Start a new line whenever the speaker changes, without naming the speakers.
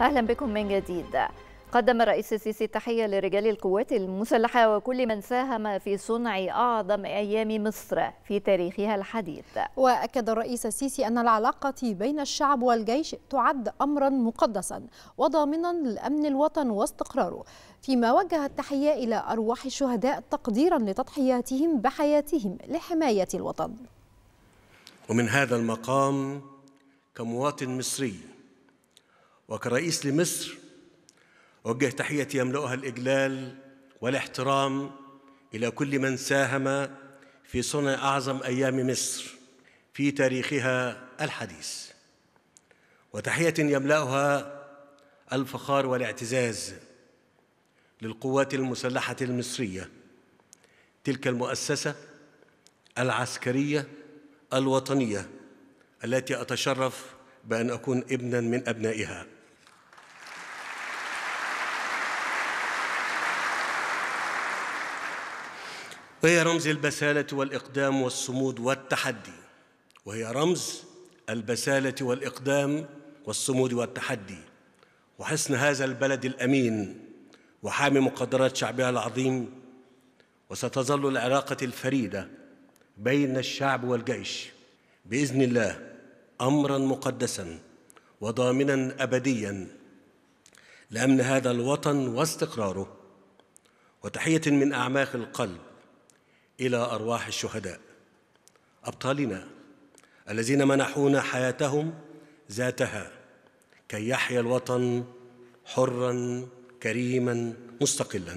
أهلا بكم من جديد قدم الرئيس السيسي تحية لرجال القوات المسلحة وكل من ساهم في صنع أعظم أيام مصر في تاريخها الحديث
وأكد الرئيس السيسي أن العلاقة بين الشعب والجيش تعد أمرا مقدسا وضامنا لأمن الوطن واستقراره فيما وجه التحية إلى أرواح الشهداء تقديرا لتضحياتهم بحياتهم لحماية الوطن
ومن هذا المقام كمواطن مصري وكرئيس لمصر أوجه تحية يملؤها الإجلال والاحترام إلى كل من ساهم في صنع أعظم أيام مصر في تاريخها الحديث وتحية يملأها الفخار والاعتزاز للقوات المسلحة المصرية تلك المؤسسة العسكرية الوطنية التي أتشرف بأن أكون ابنا من أبنائها وهي رمز البسالة والإقدام والصمود والتحدي وهي رمز البسالة والإقدام والصمود والتحدي وحسن هذا البلد الأمين وحامي مقدرات شعبها العظيم وستظل العلاقة الفريدة بين الشعب والجيش بإذن الله أمرا مقدسا وضامنا أبديا لأمن هذا الوطن واستقراره وتحية من أعماق القلب إلى أرواح الشهداء أبطالنا الذين منحونا حياتهم ذاتها كي يحيا الوطن حرا كريما مستقلا